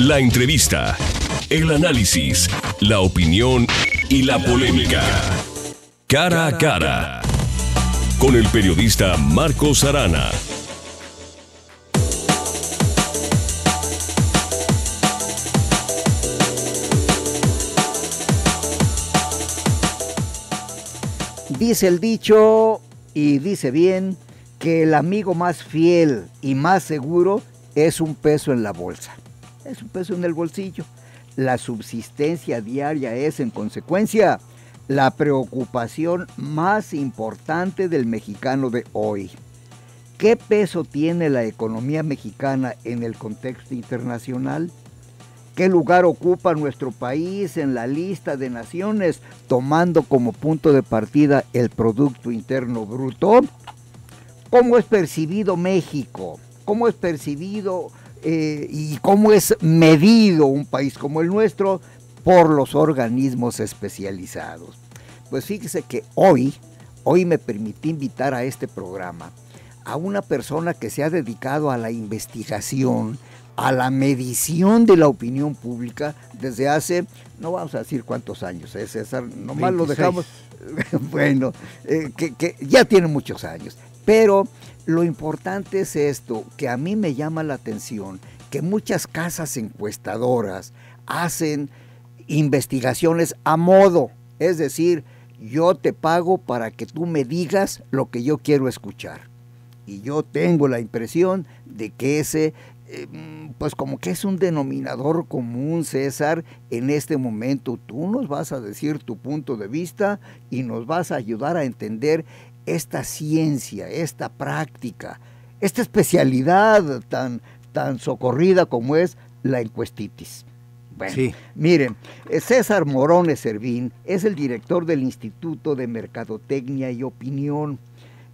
La entrevista, el análisis, la opinión y la polémica. Cara a cara. Con el periodista Marco Sarana. Dice el dicho, y dice bien, que el amigo más fiel y más seguro es un peso en la bolsa es un peso en el bolsillo. La subsistencia diaria es, en consecuencia, la preocupación más importante del mexicano de hoy. ¿Qué peso tiene la economía mexicana en el contexto internacional? ¿Qué lugar ocupa nuestro país en la lista de naciones tomando como punto de partida el Producto Interno Bruto? ¿Cómo es percibido México? ¿Cómo es percibido eh, y cómo es medido un país como el nuestro por los organismos especializados. Pues fíjese que hoy, hoy me permití invitar a este programa a una persona que se ha dedicado a la investigación, a la medición de la opinión pública desde hace, no vamos a decir cuántos años, es ¿eh, César, nomás lo dejamos, bueno, eh, que, que, ya tiene muchos años, pero lo importante es esto, que a mí me llama la atención, que muchas casas encuestadoras hacen investigaciones a modo, es decir, yo te pago para que tú me digas lo que yo quiero escuchar. Y yo tengo la impresión de que ese, eh, pues como que es un denominador común, César, en este momento. Tú nos vas a decir tu punto de vista y nos vas a ayudar a entender esta ciencia, esta práctica, esta especialidad tan, tan socorrida como es la encuestitis. Bueno, miren, eh, César Morones Servín es el director del Instituto de Mercadotecnia y Opinión.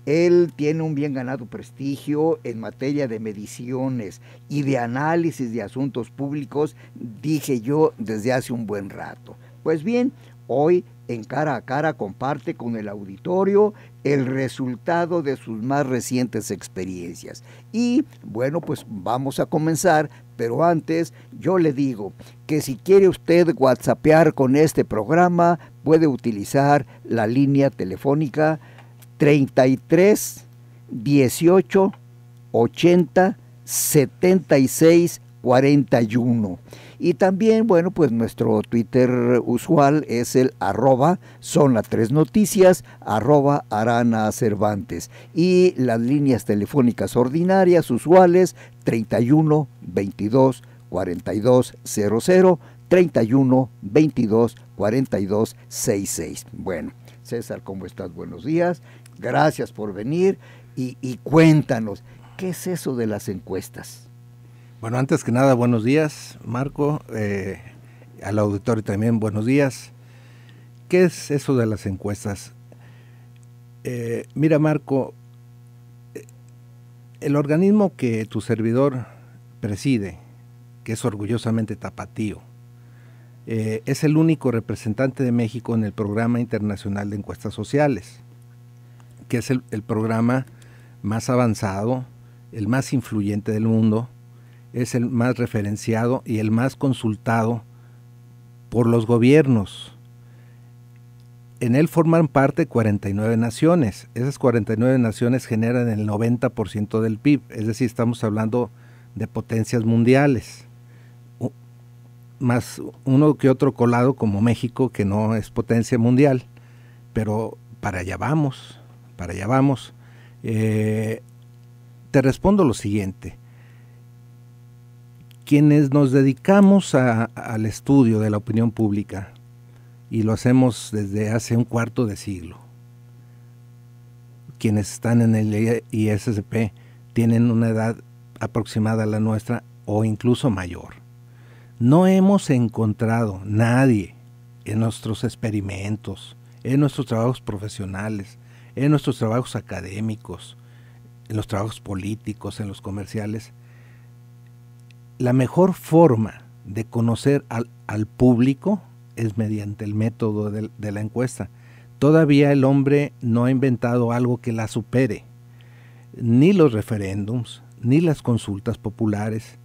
Él tiene un bien ganado prestigio en materia de mediciones y de análisis de asuntos públicos, dije yo desde hace un buen rato. Pues bien, hoy en cara a cara comparte con el auditorio el resultado de sus más recientes experiencias. Y bueno, pues vamos a comenzar, pero antes yo le digo que si quiere usted whatsappear con este programa, puede utilizar la línea telefónica 33 18 80 76 41. Y también, bueno, pues nuestro Twitter usual es el arroba, son las tres noticias, arroba Arana Cervantes. Y las líneas telefónicas ordinarias usuales 31 22 42 00 31 22 42 66. Bueno, César, ¿cómo estás? Buenos días. Gracias por venir y, y cuéntanos, ¿qué es eso de las encuestas? Bueno, antes que nada, buenos días, Marco. Eh, al auditorio también, buenos días. ¿Qué es eso de las encuestas? Eh, mira, Marco, eh, el organismo que tu servidor preside, que es orgullosamente tapatío, es el único representante de México en el Programa Internacional de Encuestas Sociales, que es el programa más avanzado, el más influyente del mundo, es el más referenciado y el más consultado por los gobiernos. En él forman parte 49 naciones. Esas 49 naciones generan el 90% del PIB, es decir, estamos hablando de potencias mundiales, más uno que otro colado como México, que no es potencia mundial, pero para allá vamos, para allá vamos. Eh, te respondo lo siguiente quienes nos dedicamos al estudio de la opinión pública, y lo hacemos desde hace un cuarto de siglo, quienes están en el ISSP tienen una edad aproximada a la nuestra o incluso mayor. No hemos encontrado nadie en nuestros experimentos, en nuestros trabajos profesionales, en nuestros trabajos académicos, en los trabajos políticos, en los comerciales, la mejor forma de conocer al, público es mediante el método de, de, la encuesta. Todavía el hombre no ha inventado algo que la supere, ni los referéndums, ni las consultas populares,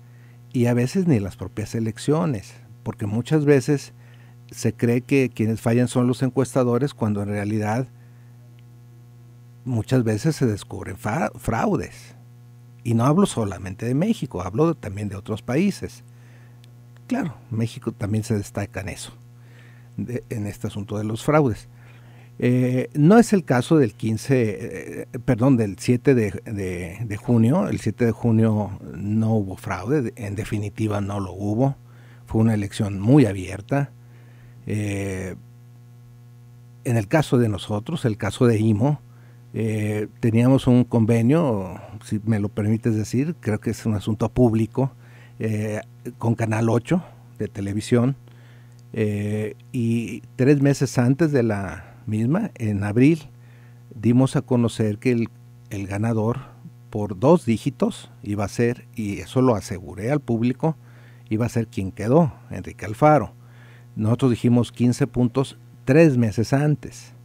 y a veces ni las propias elecciones, porque muchas veces se cree que quienes fallan son los encuestadores cuando en realidad muchas veces se descubren fraudes. Y no hablo solamente de México, hablo también de otros países. Claro, México también se destaca en eso, en este asunto de los fraudes. Eh, no es el caso del 15, eh, perdón, del 7 de, junio. El 7 de junio no hubo fraude, en definitiva no lo hubo. Fue una elección muy abierta. Eh, en el caso de nosotros, el caso de IMO, eh, teníamos un convenio, si me lo permites decir, creo que es un asunto público, eh, con Canal 8 de televisión. Eh, y tres meses antes de la misma, en abril, dimos a conocer que el, el ganador por dos dígitos iba a ser, y eso lo aseguré al público, iba a ser quien quedó, Enrique Alfaro. Nosotros dijimos 15 puntos tres meses antes.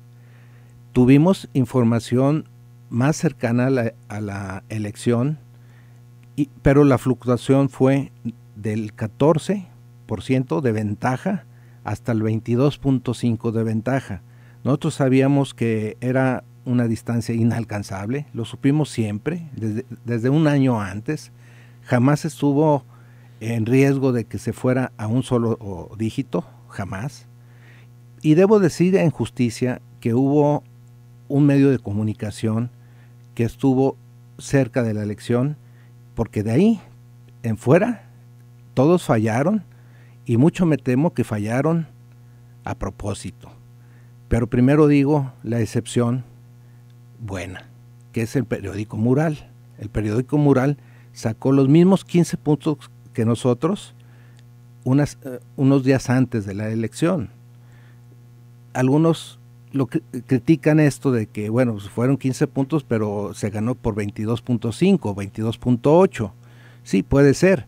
Tuvimos información más cercana a la, elección, y, pero la fluctuación fue del 14% de ventaja hasta el 22.5% de ventaja. Nosotros sabíamos que era una distancia inalcanzable, lo supimos siempre, desde, desde un año antes, jamás estuvo en riesgo de que se fuera a un solo dígito, jamás. Y debo decir en justicia que hubo un medio de comunicación que estuvo cerca de la elección, porque de ahí en fuera todos fallaron y mucho me temo que fallaron a propósito. Pero primero digo la excepción buena, que es el periódico Mural. El periódico Mural sacó los mismos 15 puntos que nosotros unas, eh, unos días antes de la elección. Algunos lo critican esto de que, bueno, pues, fueron 15 puntos, pero se ganó por 22.5, 22.8. Sí, puede ser.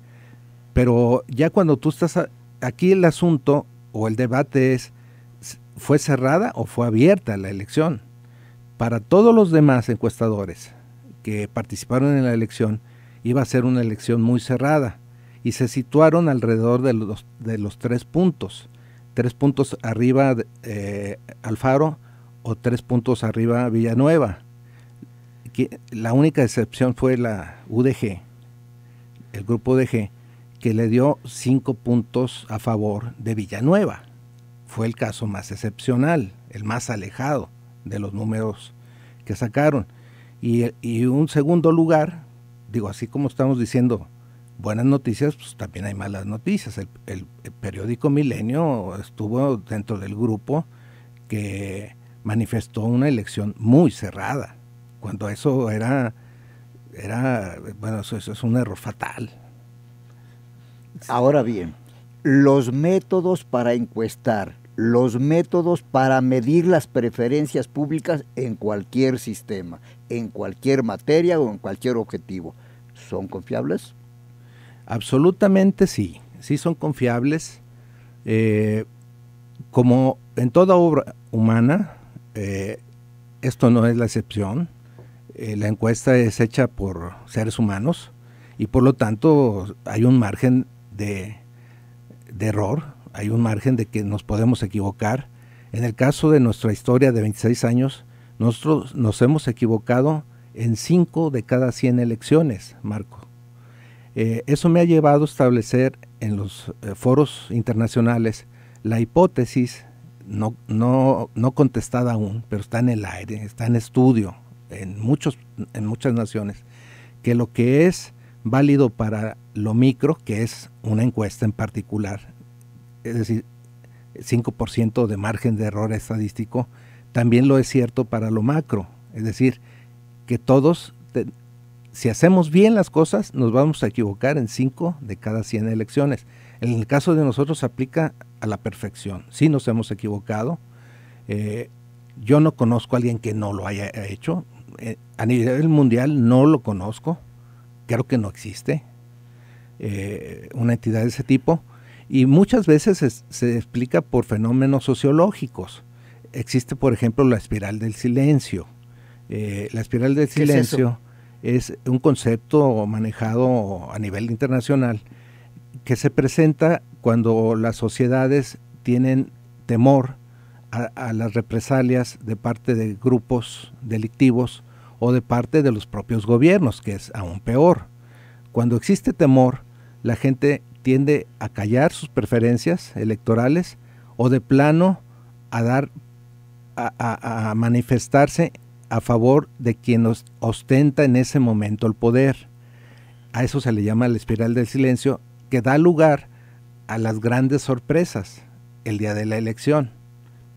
Pero ya cuando tú estás aquí el asunto o el debate es, ¿fue cerrada o fue abierta la elección? Para todos los demás encuestadores que participaron en la elección, iba a ser una elección muy cerrada y se situaron alrededor de los, de los tres puntos tres puntos arriba eh, Alfaro o tres puntos arriba Villanueva. La única excepción fue la UDG, el grupo UDG, que le dio cinco puntos a favor de Villanueva. Fue el caso más excepcional, el más alejado de los números que sacaron. Y, y un segundo lugar, digo, así como estamos diciendo buenas noticias, pues también hay malas noticias. El, periódico Milenio estuvo dentro del grupo que manifestó una elección muy cerrada, cuando eso era, era bueno, eso es un error fatal. Ahora bien, los métodos para encuestar, los métodos para medir las preferencias públicas en cualquier sistema, en cualquier materia o en cualquier objetivo, ¿son confiables? Absolutamente sí, sí son confiables. Eh, como en toda obra humana, eh, esto no es la excepción. Eh, la encuesta es hecha por seres humanos y por lo tanto hay un margen de, error, hay un margen de que nos podemos equivocar. En el caso de nuestra historia de 26 años, nosotros nos hemos equivocado en 5 de cada 100 elecciones, Marcos. Eh, eso me ha llevado a establecer en los eh, foros internacionales la hipótesis, no, no, contestada aún, pero está en el aire, está en estudio en, muchos, en muchas naciones, que lo que es válido para lo micro, que es una encuesta en particular, es decir, 5% de margen de error estadístico, también lo es cierto para lo macro, es decir, que todos si hacemos bien las cosas, nos vamos a equivocar en 5 de cada 100 elecciones. En el caso de nosotros aplica a la perfección. Si nos hemos equivocado. Eh, yo no conozco a alguien que no lo haya hecho. Eh, a nivel mundial no lo conozco. Creo que no existe eh, una entidad de ese tipo. Y muchas veces se explica por fenómenos sociológicos. Existe, por ejemplo, la espiral del silencio. la espiral del silencio es un concepto manejado a nivel internacional que se presenta cuando las sociedades tienen temor a, las represalias de parte de grupos delictivos o de parte de los propios gobiernos, que es aún peor. Cuando existe temor, la gente tiende a callar sus preferencias electorales o de plano a dar a manifestarse a favor de quien ostenta en ese momento el poder. A eso se le llama la espiral del silencio, que da lugar a las grandes sorpresas el día de la elección.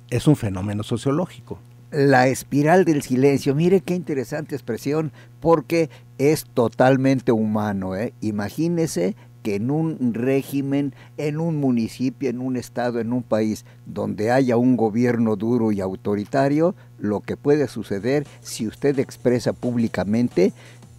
Es un fenómeno sociológico. La espiral del silencio, mire qué interesante expresión, porque es totalmente humano. ¿eh? Imagínese en un régimen, en un municipio, en un estado, en un país donde haya un gobierno duro y autoritario, lo que puede suceder si usted expresa públicamente,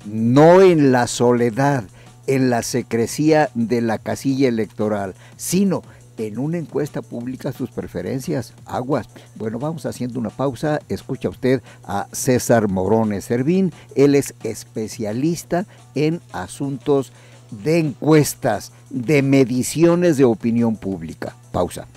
no en la soledad, en la secrecía de la casilla electoral, sino en una encuesta pública sus preferencias, aguas. Bueno, vamos haciendo una pausa. Escucha usted a César Morones Servín. Él es especialista en asuntos de encuestas, de mediciones de opinión pública. Pausa.